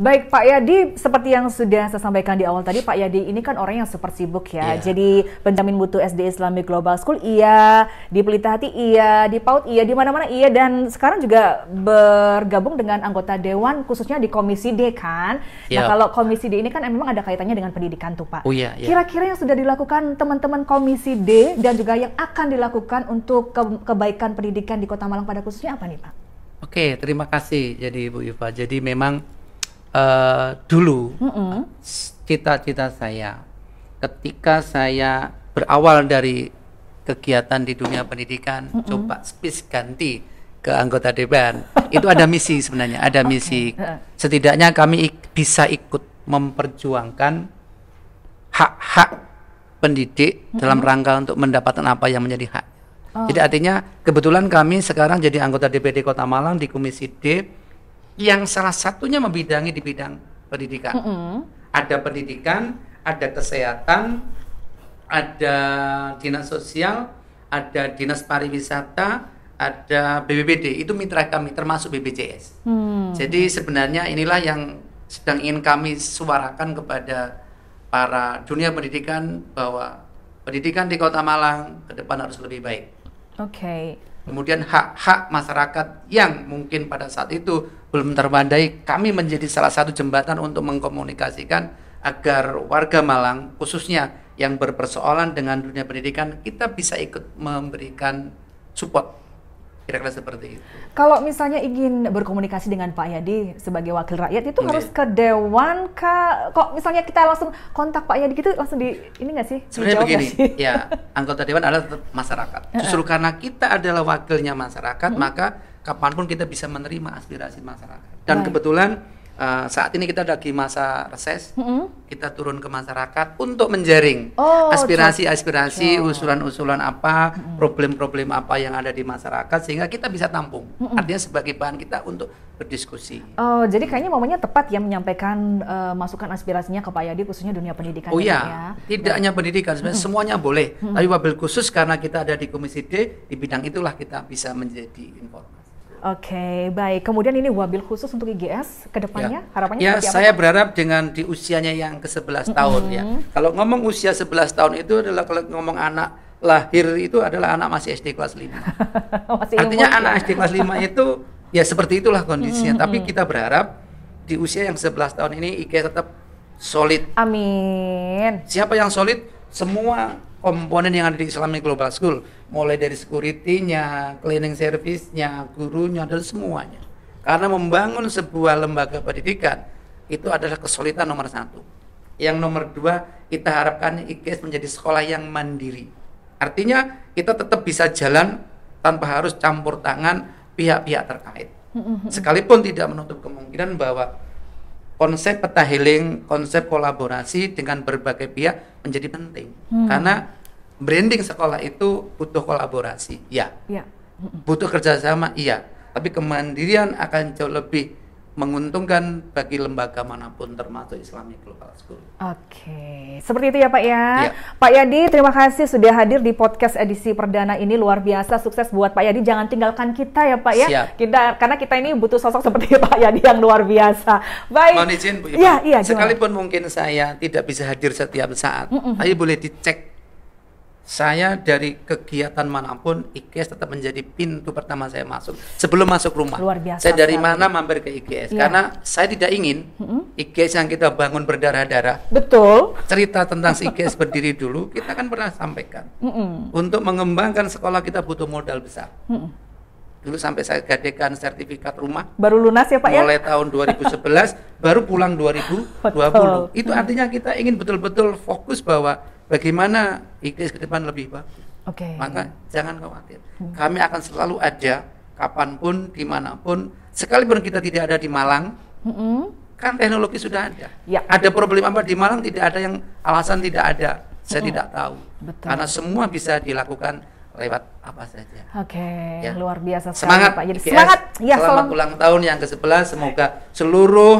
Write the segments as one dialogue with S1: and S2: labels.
S1: Baik Pak Yadi, seperti yang sudah saya sampaikan di awal tadi, Pak Yadi ini kan orang yang super sibuk ya. Yeah. Jadi penjamin mutu SD Islamic Global School iya, di Pelita Hati iya, di PAUD iya, di mana-mana iya dan sekarang juga bergabung dengan anggota dewan khususnya di Komisi D kan. Yeah. Nah, iya. kalau Komisi D ini kan memang ada kaitannya dengan pendidikan tuh Pak. Oh iya. Yeah, Kira-kira yang sudah dilakukan teman-teman Komisi D dan juga yang akan dilakukan untuk ke kebaikan pendidikan di Kota Malang pada khususnya apa nih Pak?
S2: Oke, terima kasih jadi Bu Yufa. Jadi memang uh, dulu cita-cita mm -mm. saya ketika saya berawal dari kegiatan di dunia pendidikan mm coba spis ganti ke anggota DPR itu ada misi sebenarnya ada okay. misi setidaknya kami ik bisa ikut memperjuangkan hak-hak pendidik mm dalam rangka untuk mendapatkan apa yang menjadi hak oh. jadi artinya kebetulan kami sekarang jadi anggota DPD Kota Malang di Komisi D yang salah satunya membidangi di bidang pendidikan. Mm -hmm. Ada pendidikan, ada kesehatan, ada dinas sosial, ada dinas pariwisata, ada BBBD. Itu mitra kami termasuk BBJS. Hmm. Jadi sebenarnya inilah yang sedang ingin kami suarakan kepada para dunia pendidikan bahwa pendidikan di Kota Malang ke depan harus lebih baik. Oke. Okay. Kemudian hak-hak masyarakat yang mungkin pada saat itu belum terbandai, kami menjadi salah satu jembatan untuk mengkomunikasikan agar warga Malang khususnya yang berpersoalan dengan dunia pendidikan kita bisa ikut memberikan support Kira-kira seperti itu.
S1: Kalau misalnya ingin berkomunikasi dengan Pak Yadi sebagai wakil rakyat itu harus iya. ke dewan kah? Kok misalnya kita langsung kontak Pak Yadi gitu langsung di ini nggak sih? Sebenarnya begini,
S2: ya anggota dewan adalah masyarakat. Justru karena kita adalah wakilnya masyarakat, maka kapanpun kita bisa menerima aspirasi masyarakat. Dan kebetulan uh, saat ini kita lagi masa reses, mm -hmm. kita turun ke masyarakat untuk menjaring aspirasi-aspirasi, oh, usulan-usulan apa, problem-problem mm -hmm. apa yang ada di masyarakat sehingga kita bisa tampung. Mm -hmm. Artinya sebagai bahan kita untuk berdiskusi.
S1: Oh, jadi kayaknya momennya tepat ya menyampaikan uh, masukan aspirasinya ke Pak Yadi khususnya dunia pendidikan. Oh iya, ya. tidak nah. hanya
S2: pendidikan, sebenarnya mm -hmm. semuanya boleh. Mm -hmm. Tapi wabil khusus karena kita ada di Komisi D, di bidang itulah kita bisa menjadi informasi.
S1: Oke, baik. Kemudian ini wabil khusus untuk IGS ke depannya ya. harapannya ya, apa? saya
S2: berharap dengan di usianya yang ke-11 tahun mm -hmm. ya. Kalau ngomong usia 11 tahun itu adalah kalau ngomong anak lahir itu adalah anak masih SD kelas 5. masih Artinya umur, anak ya? SD kelas 5 itu ya seperti itulah kondisinya. Mm -hmm. Tapi kita berharap di usia yang 11 tahun ini IGS tetap solid.
S1: Amin.
S2: Siapa yang solid? Semua komponen yang ada di Islamic Global School, mulai dari security-nya, cleaning service-nya, gurunya dan semuanya. Karena membangun sebuah lembaga pendidikan itu adalah kesulitan nomor satu. Yang nomor dua, kita harapkan IGS menjadi sekolah yang mandiri. Artinya kita tetap bisa jalan tanpa harus campur tangan pihak-pihak terkait. Sekalipun tidak menutup kemungkinan bahwa konsep peta healing, konsep kolaborasi dengan berbagai pihak menjadi penting. Hmm. Karena branding sekolah itu butuh kolaborasi, ya. ya. Butuh kerjasama, iya. Tapi kemandirian akan jauh lebih menguntungkan bagi lembaga manapun termasuk Islamic Global School. Oke,
S1: seperti itu ya Pak ya. ya. Pak Yadi, terima kasih sudah hadir di podcast edisi perdana ini luar biasa sukses buat Pak Yadi. Jangan tinggalkan kita ya Pak ya. Siap. Kita karena kita ini butuh sosok seperti Pak Yadi yang luar biasa.
S2: Baik. Mohon izin Bu Ibu. Ya, iya, Sekalipun mungkin saya tidak bisa hadir setiap saat, mm -mm. tapi boleh dicek saya dari kegiatan manapun IGS tetap menjadi pintu pertama saya masuk sebelum masuk rumah.
S1: Luar biasa. Saya dari mana
S2: mana mampir ke IGS ya. karena saya tidak ingin IGS yang kita bangun berdarah-darah. Betul. Cerita tentang si IGS berdiri dulu kita kan pernah sampaikan. -mm. Untuk mengembangkan sekolah kita butuh modal besar. -mm. Dulu sampai saya gadekan sertifikat rumah. Baru lunas ya Pak mulai ya? Mulai tahun 2011 baru pulang 2020. Betul. Itu artinya kita ingin betul-betul fokus bahwa bagaimana Inggris ke depan lebih bagus.
S1: Oke. Okay. Maka
S2: jangan khawatir. Hmm. Kami akan selalu ada kapanpun, dimanapun. Sekalipun kita tidak ada di Malang, hmm. kan teknologi sudah ada. Ya. Ada problem apa di Malang tidak ada yang alasan tidak ada. Saya mm. tidak tahu. Betul. Karena semua bisa dilakukan lewat apa saja. Oke, okay,
S1: ya. luar biasa sekali semangat, Pak. Jadi semangat ya selamat ulang
S2: tahun yang ke-11 semoga seluruh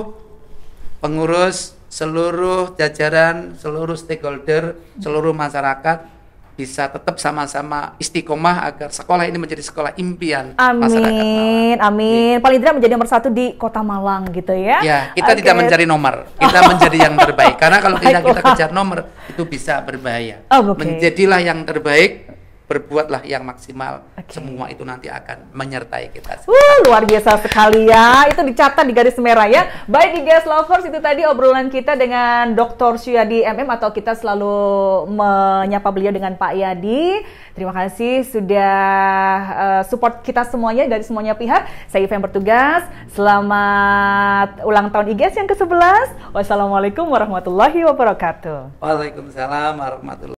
S2: pengurus seluruh jajaran, seluruh stakeholder, hmm. seluruh masyarakat bisa tetap sama-sama istiqomah agar sekolah ini menjadi sekolah impian
S1: amin, masyarakat Malang. Amin, tidak iya. menjadi nomor satu di Kota Malang gitu ya? Ya, kita okay. tidak mencari nomor, kita oh. menjadi yang terbaik. Karena kalau kita kita kejar nomor
S2: itu bisa berbahaya. Oh, okay. Menjadilah yang terbaik berbuatlah yang maksimal. Okay. Semua itu nanti akan menyertai kita.
S1: Uh, luar biasa sekali ya. Itu dicatat di garis merah ya. Iya. Baik di Gas Lovers itu tadi obrolan kita dengan Dr. Syadi MM atau kita selalu menyapa beliau dengan Pak Yadi. Terima kasih sudah eh, support kita semuanya dari semuanya pihak. Saya Ivan bertugas. Selamat ulang tahun IGES yang ke-11. Wassalamualaikum warahmatullahi wabarakatuh.
S2: Waalaikumsalam warahmatullahi